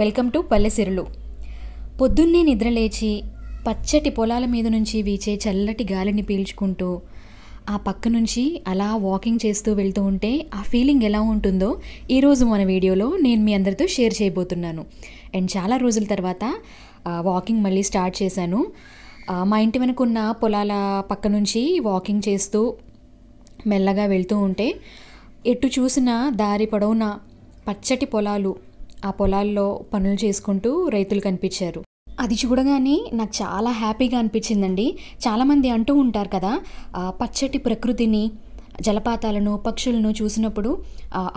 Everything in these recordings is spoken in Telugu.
వెల్కమ్ టు పల్లెసిరులు పొద్దున్నే నిద్రలేచి పచ్చటి పొలాల మీద నుంచి వీచే చల్లటి గాలిని పీల్చుకుంటూ ఆ పక్క నుంచి అలా వాకింగ్ చేస్తూ వెళ్తూ ఉంటే ఆ ఫీలింగ్ ఎలా ఉంటుందో ఈరోజు మన వీడియోలో నేను మీ అందరితో షేర్ చేయబోతున్నాను అండ్ చాలా రోజుల తర్వాత వాకింగ్ మళ్ళీ స్టార్ట్ చేశాను మా ఇంటి ఉన్న పొలాల పక్క నుంచి వాకింగ్ చేస్తూ మెల్లగా వెళ్తూ ఉంటే ఎటు చూసినా దారి పొడవునా పచ్చటి పొలాలు ఆ పొలాల్లో పనులు చేసుకుంటూ రైతులు కనిపించారు అది చూడగానే నాకు చాలా హ్యాపీగా అనిపించిందండి చాలామంది అంటూ ఉంటారు కదా పచ్చటి ప్రకృతిని జలపాతాలను పక్షులను చూసినప్పుడు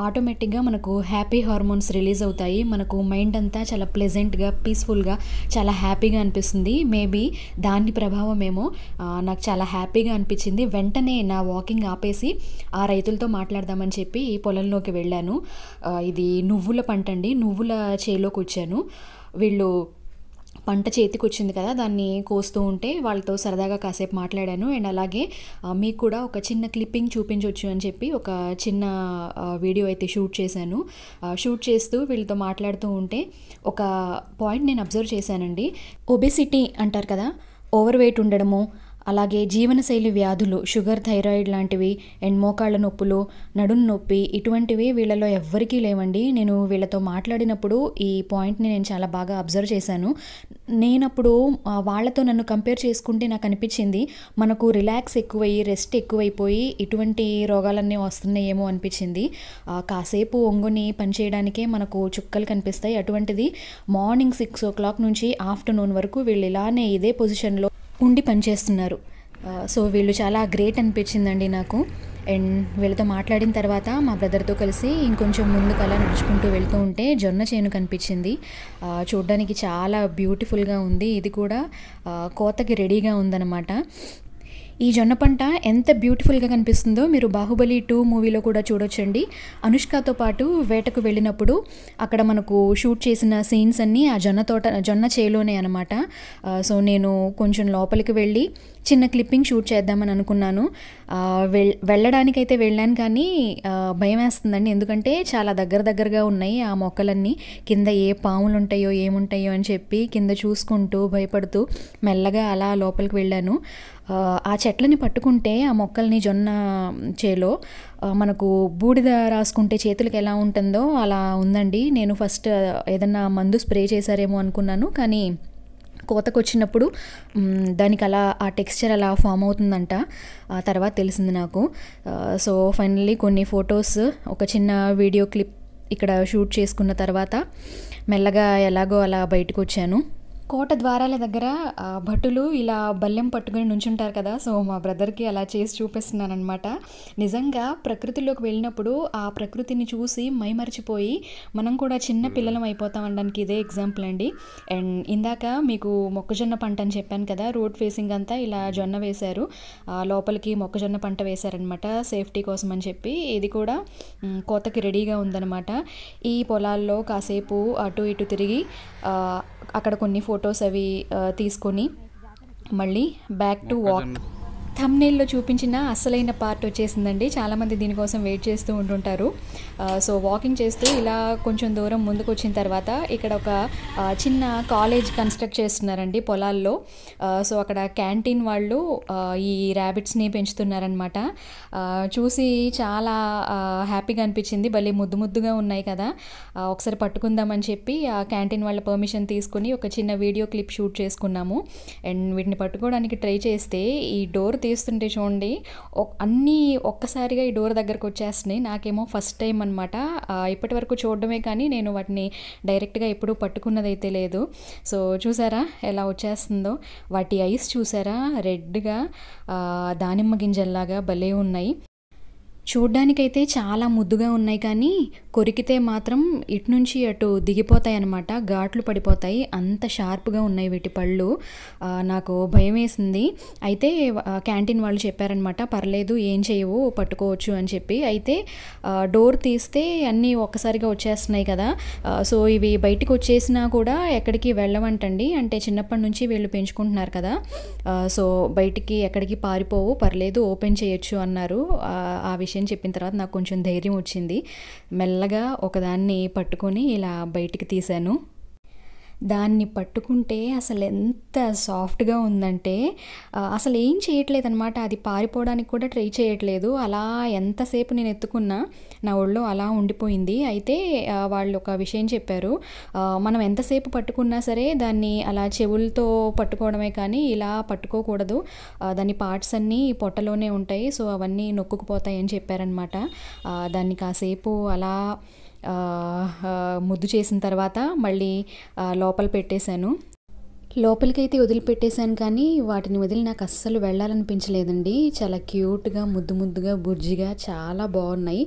ఆటోమేటిక్గా మనకు హ్యాపీ హార్మోన్స్ రిలీజ్ అవుతాయి మనకు మైండ్ అంతా చాలా ప్లెజెంట్గా పీస్ఫుల్గా చాలా హ్యాపీగా అనిపిస్తుంది మేబీ దాని ప్రభావం ఏమో నాకు చాలా హ్యాపీగా అనిపించింది వెంటనే నా వాకింగ్ ఆపేసి ఆ రైతులతో మాట్లాడదామని చెప్పి పొలంలోకి వెళ్ళాను ఇది నువ్వుల పంట అండి నువ్వుల చేలోకి వచ్చాను వీళ్ళు పంట చేతికి వచ్చింది కదా దాన్ని కోస్తూ ఉంటే వాళ్ళతో సరదాగా కాసేపు మాట్లాడాను అండ్ అలాగే మీకు కూడా ఒక చిన్న క్లిప్పింగ్ చూపించవచ్చు అని చెప్పి ఒక చిన్న వీడియో అయితే షూట్ చేశాను షూట్ చేస్తూ వీళ్ళతో మాట్లాడుతూ ఉంటే ఒక పాయింట్ నేను అబ్జర్వ్ చేశానండి ఒబెసిటీ అంటారు కదా ఓవర్ వెయిట్ ఉండడము అలాగే జీవనశైలి వ్యాధులు షుగర్ థైరాయిడ్ లాంటివి అండ్ మోకాళ్ళ నొప్పులు నడుం నొప్పి ఇటువంటివి వీళ్ళలో ఎవ్వరికీ లేవండి నేను వీళ్ళతో మాట్లాడినప్పుడు ఈ పాయింట్ని నేను చాలా బాగా అబ్జర్వ్ చేశాను నేనప్పుడు వాళ్ళతో నన్ను కంపేర్ చేసుకుంటే నాకు అనిపించింది మనకు రిలాక్స్ ఎక్కువయ్యి రెస్ట్ ఎక్కువైపోయి ఇటువంటి రోగాలన్నీ వస్తున్నాయేమో అనిపించింది కాసేపు ఒంగుని పనిచేయడానికే మనకు చుక్కలు కనిపిస్తాయి అటువంటిది మార్నింగ్ సిక్స్ ఓ క్లాక్ నుంచి ఆఫ్టర్నూన్ వరకు వీళ్ళు ఇలానే ఇదే పొజిషన్లో ఉండి పనిచేస్తున్నారు సో వీళ్ళు చాలా గ్రేట్ అనిపించిందండి నాకు అండ్ వీళ్ళతో మాట్లాడిన తర్వాత మా బ్రదర్తో కలిసి ఇంకొంచెం ముందుకు అలా నడుచుకుంటూ వెళ్తూ ఉంటే జొన్న చేను కనిపించింది చూడ్డానికి చాలా బ్యూటిఫుల్గా ఉంది ఇది కూడా కోతకి రెడీగా ఉందన్నమాట ఈ జొన్న పంట ఎంత బ్యూటిఫుల్గా కనిపిస్తుందో మీరు బాహుబలి టూ మూవీలో కూడా చూడొచ్చండి అనుష్కతో పాటు వేటకు వెళ్ళినప్పుడు అక్కడ మనకు షూట్ చేసిన సీన్స్ అన్నీ ఆ జొన్న తోట జొన్న చేలోనే అనమాట సో నేను కొంచెం లోపలికి వెళ్ళి చిన్న క్లిప్పింగ్ షూట్ చేద్దామని అనుకున్నాను వెళ్ వెళ్ళడానికైతే వెళ్ళాను కానీ భయం వేస్తుందండి ఎందుకంటే చాలా దగ్గర దగ్గరగా ఉన్నాయి ఆ మొక్కలన్నీ కింద ఏ పాములు ఉంటాయో ఏముంటాయో అని చెప్పి కింద చూసుకుంటూ భయపడుతూ మెల్లగా అలా లోపలికి వెళ్ళాను ఆ చెట్లని పట్టుకుంటే ఆ మొక్కల్ని జొన్న చేలో మనకు బూడిద రాసుకుంటే చేతులకు ఎలా ఉంటుందో అలా ఉందండి నేను ఫస్ట్ ఏదన్నా మందు స్ప్రే చేశారేమో అనుకున్నాను కానీ కోతకొచ్చినప్పుడు దానికి అలా ఆ టెక్స్చర్ అలా ఫామ్ అవుతుందంట ఆ తర్వాత తెలిసింది నాకు సో ఫైనల్లీ కొన్ని ఫొటోస్ ఒక చిన్న వీడియో క్లిప్ ఇక్కడ షూట్ చేసుకున్న తర్వాత మెల్లగా ఎలాగో అలా బయటకు వచ్చాను కోట ద్వారాల దగ్గర భటులు ఇలా బల్లెం పట్టుకుని నుంచుంటారు కదా సో మా బ్రదర్కి అలా చేసి చూపిస్తున్నాను అనమాట నిజంగా ప్రకృతిలోకి వెళ్ళినప్పుడు ఆ ప్రకృతిని చూసి మైమరిచిపోయి మనం కూడా చిన్న పిల్లలం అయిపోతాం అనడానికి ఇదే ఎగ్జాంపుల్ అండి అండ్ ఇందాక మీకు మొక్కజొన్న పంట అని చెప్పాను కదా రోడ్ ఫేసింగ్ అంతా ఇలా జొన్న వేశారు లోపలికి మొక్కజొన్న పంట వేశారనమాట సేఫ్టీ కోసం అని చెప్పి ఇది కూడా కోతకి రెడీగా ఉందనమాట ఈ పొలాల్లో కాసేపు అటు ఇటు తిరిగి అక్కడ కొన్ని ఫోటో ఫొటోస్ అవి తీసుకొని మళ్ళీ బ్యాక్ టు వాక్ థమ్నైల్లో చూపించిన అసలైన పార్ట్ వచ్చేసిందండి చాలామంది దీనికోసం వెయిట్ చేస్తూ ఉంటుంటారు సో వాకింగ్ చేస్తూ ఇలా కొంచెం దూరం ముందుకు వచ్చిన తర్వాత ఇక్కడ ఒక చిన్న కాలేజ్ కన్స్ట్రక్ట్ చేస్తున్నారండి పొలాల్లో సో అక్కడ క్యాంటీన్ వాళ్ళు ఈ ర్యాబిట్స్ని పెంచుతున్నారనమాట చూసి చాలా హ్యాపీగా అనిపించింది భలే ముద్దు ముద్దుగా ఉన్నాయి కదా ఒకసారి పట్టుకుందామని చెప్పి ఆ క్యాంటీన్ వాళ్ళ పర్మిషన్ తీసుకుని ఒక చిన్న వీడియో క్లిప్ షూట్ చేసుకున్నాము అండ్ వీటిని పట్టుకోవడానికి ట్రై చేస్తే ఈ డోర్ తీస్తుంటే చూడండి అన్నీ ఒక్కసారిగా ఈ డోర్ దగ్గరకు వచ్చేస్తున్నాయి నాకేమో ఫస్ట్ టైం అనమాట ఇప్పటి వరకు చూడడమే కానీ నేను వాటిని డైరెక్ట్గా ఎప్పుడూ పట్టుకున్నదైతే లేదు సో చూసారా ఎలా వచ్చేస్తుందో వాటి ఐస్ చూసారా రెడ్గా దానిమ్మ గింజల్లాగా భలే ఉన్నాయి చూడ్డానికైతే చాలా ముద్దుగా ఉన్నాయి కానీ కొరికితే మాత్రం ఇటు నుంచి అటు దిగిపోతాయి అనమాట ఘాట్లు పడిపోతాయి అంత షార్ప్గా ఉన్నాయి వీటి పళ్ళు నాకు భయం వేసింది అయితే క్యాంటీన్ వాళ్ళు చెప్పారనమాట పర్లేదు ఏం చేయవు పట్టుకోవచ్చు అని చెప్పి అయితే డోర్ తీస్తే అన్నీ ఒక్కసారిగా వచ్చేస్తున్నాయి కదా సో ఇవి బయటకు వచ్చేసినా కూడా ఎక్కడికి వెళ్ళవంటండి అంటే చిన్నప్పటి నుంచి వీళ్ళు పెంచుకుంటున్నారు కదా సో బయటికి ఎక్కడికి పారిపోవు పర్లేదు ఓపెన్ చేయొచ్చు అన్నారు ఆ విషయం విషయం చెప్పిన తర్వాత నాకు కొంచెం ధైర్యం వచ్చింది మెల్లగా ఒకదాన్ని పట్టుకొని ఇలా బయటికి తీశాను దాన్ని పట్టుకుంటే అసలు ఎంత సాఫ్ట్గా ఉందంటే అసలు ఏం చేయట్లేదు అనమాట అది పారిపోవడానికి కూడా ట్రై చేయట్లేదు అలా ఎంతసేపు నేను ఎత్తుకున్నా నా ఒళ్ళో అలా ఉండిపోయింది అయితే వాళ్ళు ఒక విషయం చెప్పారు మనం ఎంతసేపు పట్టుకున్నా సరే దాన్ని అలా చెవులతో పట్టుకోవడమే కానీ ఇలా పట్టుకోకూడదు దాని పార్ట్స్ అన్నీ పొట్టలోనే ఉంటాయి సో అవన్నీ నొక్కుకుపోతాయని చెప్పారనమాట దాన్ని కాసేపు అలా ముద్దు చేసిన తర్వాత మళ్ళీ లోపల పెట్టేశాను లోపలికైతే వదిలిపెట్టేశాను కానీ వాటిని వదిలి నాకు అస్సలు వెళ్ళాలనిపించలేదండి చాలా క్యూట్గా ముద్దు ముద్దుగా బుజ్జిగా చాలా బాగున్నాయి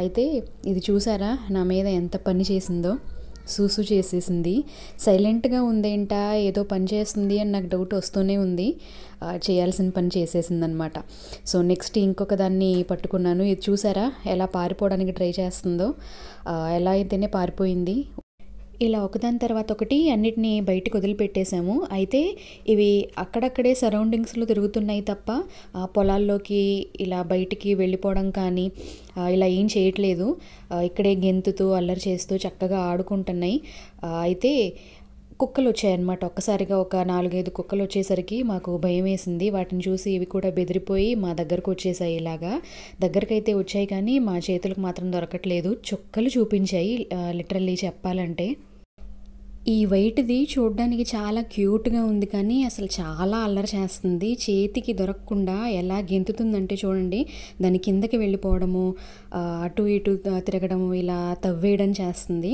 అయితే ఇది చూసారా నా మీద ఎంత పని చేసిందో సూసు చేసేసింది సైలెంట్గా ఉందేంటా ఏదో పని చేస్తుంది అని నాకు డౌట్ వస్తూనే ఉంది చేయాల్సిన పని చేసేసిందనమాట సో నెక్స్ట్ ఇంకొక దాన్ని పట్టుకున్నాను ఇది చూసారా ఎలా పారిపోవడానికి ట్రై చేస్తుందో ఎలా అయితేనే పారిపోయింది ఇలా ఒకదాని తర్వాత ఒకటి అన్నిటినీ బయటకు వదిలిపెట్టేశాము అయితే ఇవి అక్కడక్కడే సరౌండింగ్స్లో తిరుగుతున్నాయి తప్ప పొలాల్లోకి ఇలా బయటికి వెళ్ళిపోవడం కానీ ఇలా ఏం చేయట్లేదు ఇక్కడే గెంతుతూ అల్లరి చేస్తూ చక్కగా ఆడుకుంటున్నాయి అయితే కుక్కలు వచ్చాయన్నమాట ఒక్కసారిగా ఒక నాలుగైదు కుక్కలు వచ్చేసరికి మాకు భయం వేసింది వాటిని చూసి ఇవి కూడా బెదిరిపోయి మా దగ్గరకు వచ్చేసాయి ఇలాగా దగ్గరకైతే వచ్చాయి కానీ మా చేతులకు మాత్రం దొరకట్లేదు చుక్కలు చూపించాయి లిటరల్లీ చెప్పాలంటే ఈ వైట్ది చూడడానికి చాలా క్యూట్గా ఉంది కానీ అసలు చాలా అల్లరి చేస్తుంది చేతికి దొరకకుండా ఎలా గెంతుతుందంటే చూడండి దాని కిందకి వెళ్ళిపోవడము అటు ఇటు తిరగడము ఇలా తవ్వేయడం చేస్తుంది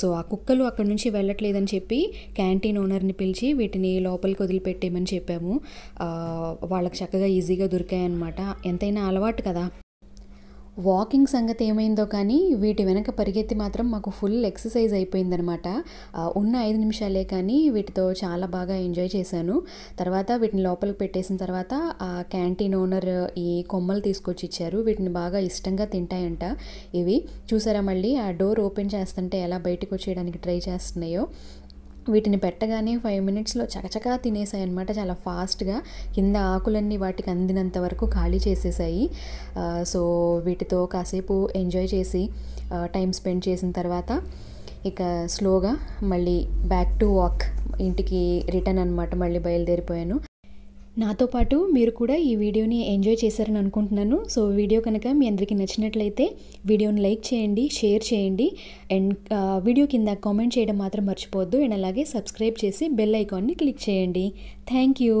సో ఆ కుక్కలు అక్కడి నుంచి వెళ్ళట్లేదని చెప్పి క్యాంటీన్ ఓనర్ని పిలిచి వీటిని లోపలికి వదిలిపెట్టేయమని చెప్పాము వాళ్ళకి చక్కగా ఈజీగా దొరికాయన్నమాట ఎంతైనా అలవాటు కదా వాకింగ్ సంగతి ఏమైందో కానీ వీటి వెనక పరిగెత్తి మాత్రం మాకు ఫుల్ ఎక్సర్సైజ్ అయిపోయిందనమాట ఉన్న ఐదు నిమిషాలే కానీ వీటితో చాలా బాగా ఎంజాయ్ చేశాను తర్వాత వీటిని లోపలికి పెట్టేసిన తర్వాత ఆ క్యాంటీన్ ఓనర్ ఈ కొమ్మలు తీసుకొచ్చి ఇచ్చారు వీటిని బాగా ఇష్టంగా తింటాయంట ఇవి చూసారా మళ్ళీ ఆ డోర్ ఓపెన్ చేస్తుంటే ఎలా బయటకు వచ్చేయడానికి ట్రై చేస్తున్నాయో వీటిని పెట్టగానే ఫైవ్ మినిట్స్లో చకచకా తినేసాయి అనమాట చాలా ఫాస్ట్గా కింద ఆకులన్నీ వాటికి అందినంత వరకు ఖాళీ చేసేసాయి సో వీటితో కాసేపు ఎంజాయ్ చేసి టైం స్పెండ్ చేసిన తర్వాత ఇక స్లోగా మళ్ళీ బ్యాక్ టు వాక్ ఇంటికి రిటర్న్ అనమాట మళ్ళీ బయలుదేరిపోయాను నాతో పాటు మీరు కూడా ఈ వీడియోని ఎంజాయ్ చేశారని అనుకుంటున్నాను సో వీడియో కనుక మీ అందరికీ నచ్చినట్లయితే వీడియోని లైక్ చేయండి షేర్ చేయండి అండ్ వీడియో కింద కామెంట్ చేయడం మాత్రం మర్చిపోవద్దు అండ్ అలాగే సబ్స్క్రైబ్ చేసి బెల్ ఐకాన్ని క్లిక్ చేయండి థ్యాంక్ యూ